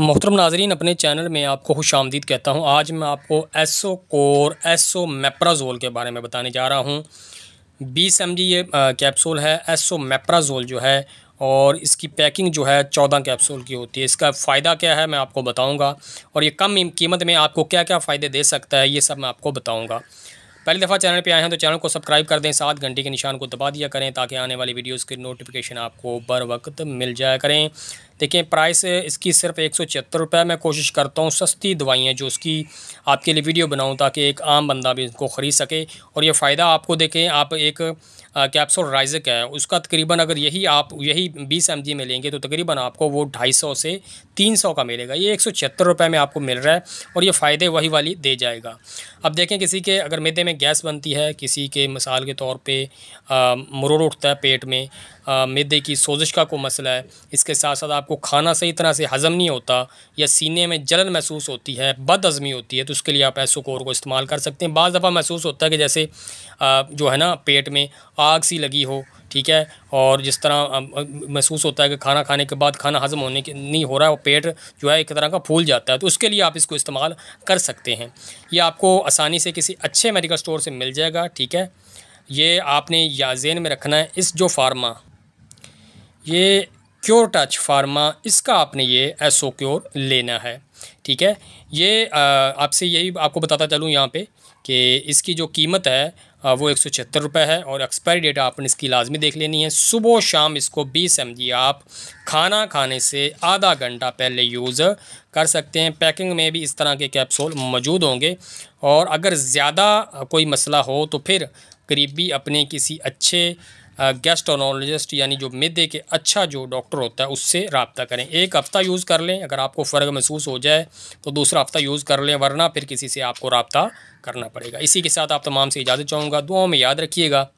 मोहतरम नाजरीन अपने चैनल में आपको खुश आमदीद कहता हूँ आज मैं आपको एसो कोर एसो मेप्राजोल के बारे में बताने जा रहा हूँ बीस एम जी ये कैप्सूल है एसो मेप्राजोल जो है और इसकी पैकिंग जो है चौदह कैप्सूल की होती है इसका फ़ायदा क्या है मैं आपको बताऊँगा और ये कम कीमत में आपको क्या क्या फ़ायदे दे सकता है ये सब मैं आपको बताऊँगा पहली दफ़ा चैनल पे आए हैं तो चैनल को सब्सक्राइब कर दें साथ घंटे के निशान को दबा दिया करें ताकि आने वाली वीडियोस की नोटिफिकेशन आपको बर वक्त मिल जाया करें देखिए प्राइस इसकी सिर्फ एक सौ मैं कोशिश करता हूँ सस्ती दवाइयाँ जो उसकी आपके लिए वीडियो बनाऊँ ताकि एक आम बंदा भी इसको ख़रीद सके और ये फ़ायदा आपको देखें आप एक कैप्सूल राइजक है उसका तकरीबन अगर यही आप यही बीस एम में लेंगे तो तकरीबन आपको वो ढाई सौ से तीन सौ का मिलेगा ये एक सौ में आपको मिल रहा है और ये फ़ायदे वही वाली दे जाएगा अब देखें किसी के अगर मैदे में गैस बनती है किसी के मिसाल के तौर पे मरोड़ उठता है पेट में मैदे की सोजिश का कोई मसला है इसके साथ साथ आपको खाना सही तरह से हज़म नहीं होता या सीने में जलन महसूस होती है बदहज़मी होती है तो उसके लिए आप कोर को इस्तेमाल कर सकते हैं बज़ दफ़ा महसूस होता है कि जैसे आ, जो है ना पेट में आग सी लगी हो ठीक है और जिस तरह महसूस होता है कि खाना खाने के बाद खाना हज़म होने के नहीं हो रहा है और पेट जो है एक तरह का फूल जाता है तो उसके लिए आप इसको इस्तेमाल कर सकते हैं ये आपको आसानी से किसी अच्छे मेडिकल स्टोर से मिल जाएगा ठीक है ये आपने या जेन में रखना है इस जो फार्मा ये क्योर टच फार्मा इसका आपने ये एसओ क्योर लेना है ठीक है ये आपसे यही आपको बताता चलूँ यहाँ पे कि इसकी जो कीमत है वो एक सौ छिहत्तर रुपये है और एक्सपायरी डेट आपने इसकी लाजमी देख लेनी है सुबह शाम इसको बीस जी आप खाना खाने से आधा घंटा पहले यूज़ कर सकते हैं पैकिंग में भी इस तरह के कैप्सूल मौजूद होंगे और अगर ज़्यादा कोई मसला हो तो फिर करीबी अपने किसी अच्छे गेस्टोनोलॉजिस्ट यानी जो मिदे के अच्छा जो डॉक्टर होता है उससे रबता करें एक हफ़्ता यूज़ कर लें अगर आपको फ़र्क महसूस हो जाए तो दूसरा हफ़्ता यूज़ कर लें वरना फिर किसी से आपको रबता करना पड़ेगा इसी के साथ आप तमाम से इजाज़त चाहूँगा दुआओं में याद रखिएगा